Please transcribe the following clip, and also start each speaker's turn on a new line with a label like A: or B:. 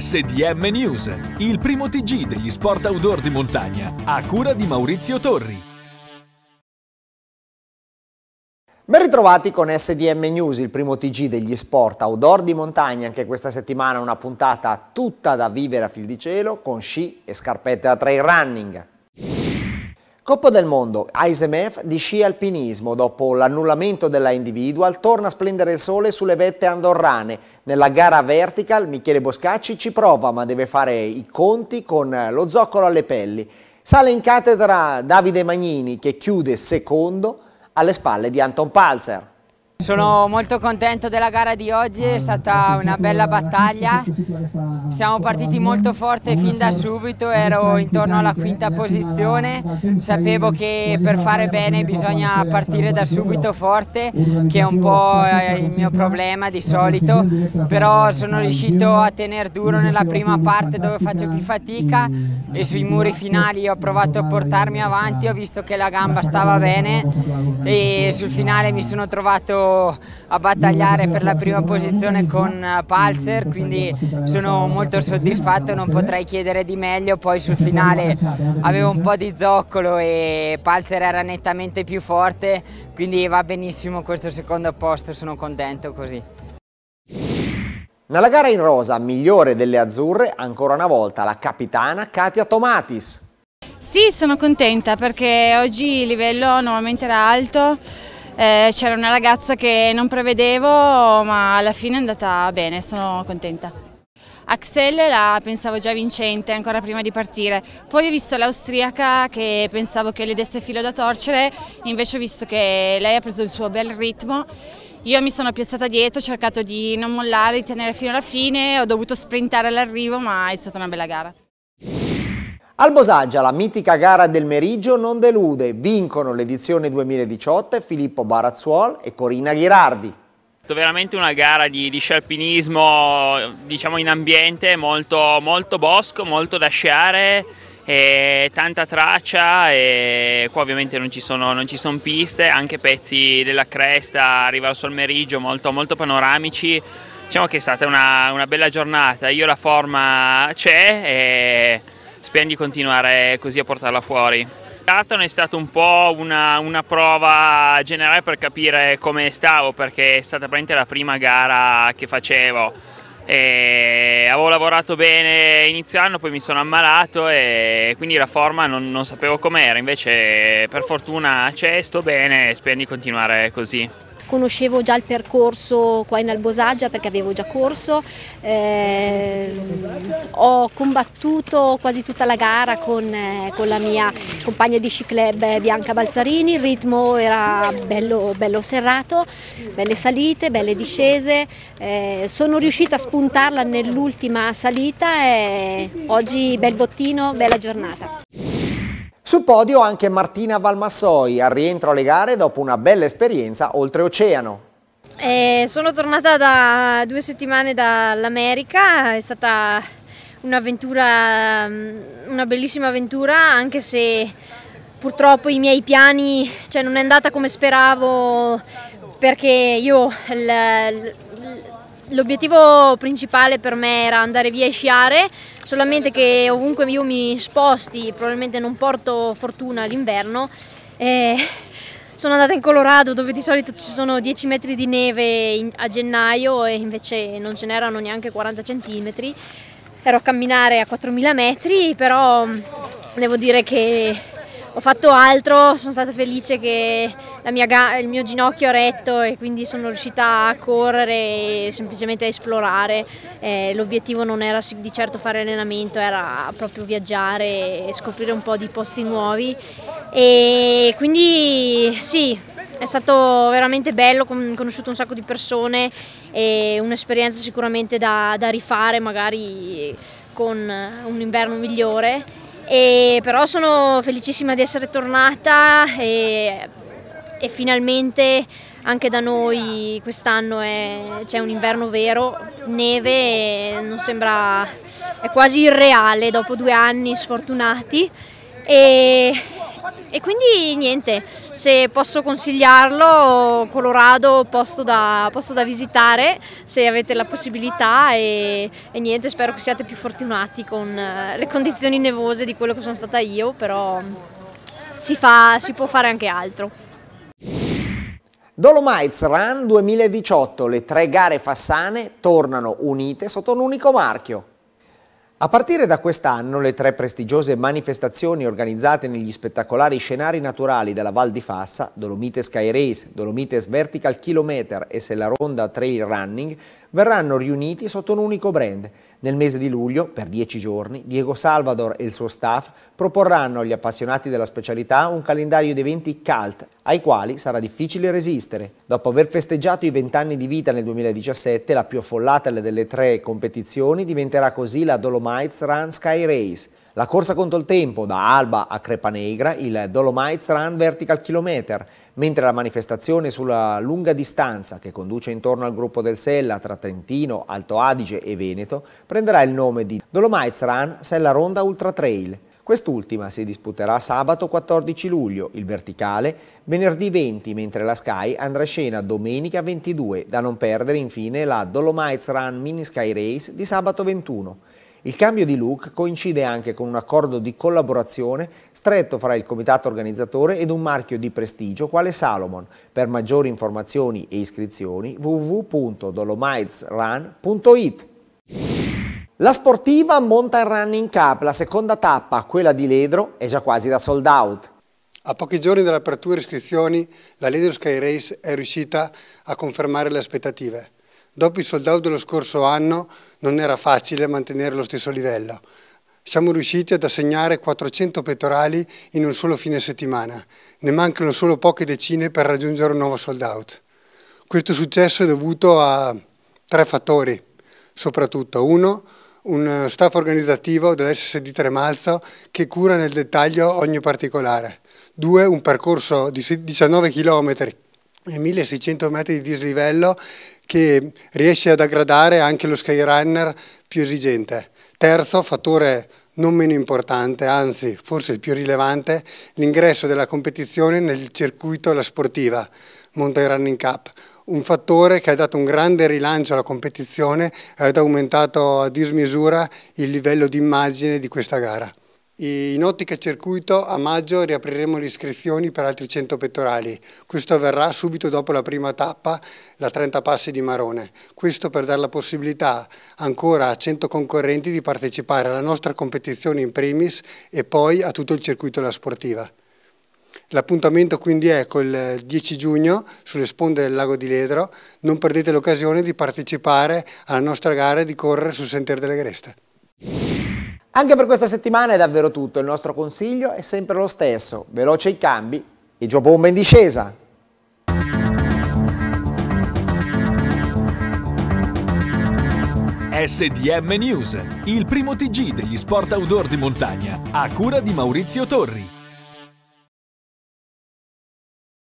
A: SDM News, il primo TG degli sport outdoor di montagna, a cura di Maurizio Torri. Ben ritrovati con SDM News, il primo TG degli sport outdoor di montagna, anche questa settimana una puntata tutta da vivere a fil di cielo con sci e scarpette da trail running. Coppa del Mondo, ASMF di sci alpinismo. Dopo l'annullamento della individual torna a splendere il sole sulle vette andorrane. Nella gara vertical Michele Boscacci ci prova ma deve fare i conti con lo zoccolo alle pelli. Sale in cattedra Davide Magnini che chiude secondo alle spalle di Anton Palzer.
B: Sono molto contento della gara di oggi, è stata una bella battaglia, siamo partiti molto forte fin da subito, ero intorno alla quinta posizione, sapevo che per fare bene bisogna partire da subito forte, che è un po' il mio problema di solito, però sono riuscito a tenere duro nella prima parte dove faccio più fatica e sui muri finali ho provato a portarmi avanti, ho visto che la gamba stava bene e sul finale mi sono trovato a battagliare per la prima posizione con eh, Palzer, quindi sono molto soddisfatto, non potrei chiedere di meglio, poi sul finale avevo un po' di zoccolo e Palzer era nettamente più forte, quindi va benissimo questo secondo posto, sono contento così.
A: Nella gara in rosa migliore delle azzurre, ancora una volta la capitana Katia Tomatis.
B: Sì, sono contenta perché oggi il livello nuovamente era alto, eh, c'era una ragazza che non prevedevo ma alla fine è andata bene, sono contenta. Axel la pensavo già vincente ancora prima di partire, poi ho visto l'austriaca che pensavo che le desse filo da torcere, invece ho visto che lei ha preso il suo bel ritmo io mi sono piazzata dietro, ho cercato di non mollare, di tenere fino alla fine, ho dovuto sprintare all'arrivo ma è stata una bella gara.
A: Albosaggia, la mitica gara del meriggio, non delude. Vincono l'edizione 2018 Filippo Barazzuol e Corina Ghirardi. È veramente una gara di, di scialpinismo diciamo in ambiente molto, molto bosco, molto da sciare tanta traccia e qua ovviamente non ci, sono, non ci sono, piste, anche pezzi della cresta, arriva al solmeriggio molto, molto panoramici. Diciamo che è stata una, una bella giornata, io la forma c'è e speriamo di continuare così a portarla fuori. L'Aton è stata un po' una, una, prova generale per capire come stavo perché è stata praticamente la prima gara che facevo. E avevo lavorato bene inizio anno, poi mi sono ammalato e quindi la forma non, non sapevo com'era, invece per fortuna c'è, sto bene e spero di continuare così
C: conoscevo già il percorso qua in Albosaggia perché avevo già corso, eh, ho combattuto quasi tutta la gara con, eh, con la mia compagna di sci club eh, Bianca Balzarini, il ritmo era bello, bello serrato, belle salite, belle discese, eh, sono riuscita a spuntarla nell'ultima salita e oggi bel bottino, bella giornata.
A: Su podio anche Martina Valmassoi, al rientro alle gare dopo una bella esperienza oltreoceano.
C: Eh, sono tornata da due settimane dall'America, è stata un'avventura, mm, una bellissima avventura, anche se purtroppo i miei piani, cioè non è andata come speravo, perché io l'obiettivo principale per me era andare via e sciare, solamente che ovunque io mi sposti probabilmente non porto fortuna l'inverno. Eh, sono andata in Colorado dove di solito ci sono 10 metri di neve a gennaio e invece non ce n'erano neanche 40 centimetri. Ero a camminare a 4000 metri, però mm, devo dire che ho fatto altro, sono stata felice che il mio ginocchio ha retto e quindi sono riuscita a correre e semplicemente a esplorare. Eh, l'obiettivo non era di certo fare allenamento, era proprio viaggiare e scoprire un po' di posti nuovi. E quindi sì, è stato veramente bello, ho conosciuto un sacco di persone e un'esperienza sicuramente da, da rifare magari con un inverno migliore e però sono felicissima di essere tornata e, e finalmente anche da noi quest'anno c'è un inverno vero, neve, non sembra, è quasi irreale dopo due anni sfortunati e, e quindi niente, se posso consigliarlo, Colorado, posto da, posto da visitare, se avete la possibilità e, e niente, spero che siate più fortunati con eh, le condizioni nevose di quello che sono stata io, però si, fa, si può fare anche altro.
A: Dolomites Run 2018, le tre gare fassane tornano unite sotto un unico marchio. A partire da quest'anno le tre prestigiose manifestazioni organizzate negli spettacolari scenari naturali della Val di Fassa, Dolomites Sky Race, Dolomites Vertical Kilometer e Sella Ronda Trail Running, verranno riuniti sotto un unico brand. Nel mese di luglio, per dieci giorni, Diego Salvador e il suo staff proporranno agli appassionati della specialità un calendario di eventi cult ai quali sarà difficile resistere. Dopo aver festeggiato i vent'anni di vita nel 2017, la più affollata delle tre competizioni diventerà così la Dolomites Run Sky Race, la corsa contro il tempo da Alba a Crepanegra, il Dolomites Run Vertical Kilometer, mentre la manifestazione sulla lunga distanza che conduce intorno al gruppo del Sella tra Trentino, Alto Adige e Veneto prenderà il nome di Dolomites Run Sella Ronda Ultra Trail. Quest'ultima si disputerà sabato 14 luglio, il verticale, venerdì 20, mentre la Sky andrà in scena domenica 22, da non perdere infine la Dolomites Run Mini Sky Race di sabato 21. Il cambio di look coincide anche con un accordo di collaborazione stretto fra il comitato organizzatore ed un marchio di prestigio quale Salomon. Per maggiori informazioni e iscrizioni www.dolomitesrun.it la sportiva Mountain Running Cup, la seconda tappa, quella di Ledro, è già quasi da sold out.
D: A pochi giorni dall'apertura iscrizioni, la Ledro Sky Race è riuscita a confermare le aspettative. Dopo il sold out dello scorso anno non era facile mantenere lo stesso livello. Siamo riusciti ad assegnare 400 pettorali in un solo fine settimana. Ne mancano solo poche decine per raggiungere un nuovo sold out. Questo successo è dovuto a tre fattori, soprattutto. Uno, un staff organizzativo dell'SSD Tremazzo che cura nel dettaglio ogni particolare. Due, un percorso di 19 km e 1600 metri di dislivello che riesce ad aggradare anche lo skyrunner più esigente. Terzo, fattore non meno importante, anzi forse il più rilevante, l'ingresso della competizione nel circuito alla sportiva, Mountain Running Cup, un fattore che ha dato un grande rilancio alla competizione ed ha aumentato a dismisura il livello di immagine di questa gara. In ottica circuito a maggio riapriremo le iscrizioni per altri 100 pettorali, questo avverrà subito dopo la prima tappa, la 30 passi di Marone, questo per dare la possibilità ancora a 100 concorrenti di partecipare alla nostra competizione in primis e poi a tutto il circuito della sportiva. L'appuntamento quindi è col 10 giugno sulle sponde del lago di Ledro, non perdete l'occasione di partecipare alla nostra gara e di correre sul Sentiero delle Greste.
A: Anche per questa settimana è davvero tutto, il nostro consiglio è sempre lo stesso, veloce i cambi e giobomba in discesa. SDM News, il primo TG degli sport outdoor di montagna, a cura di Maurizio Torri.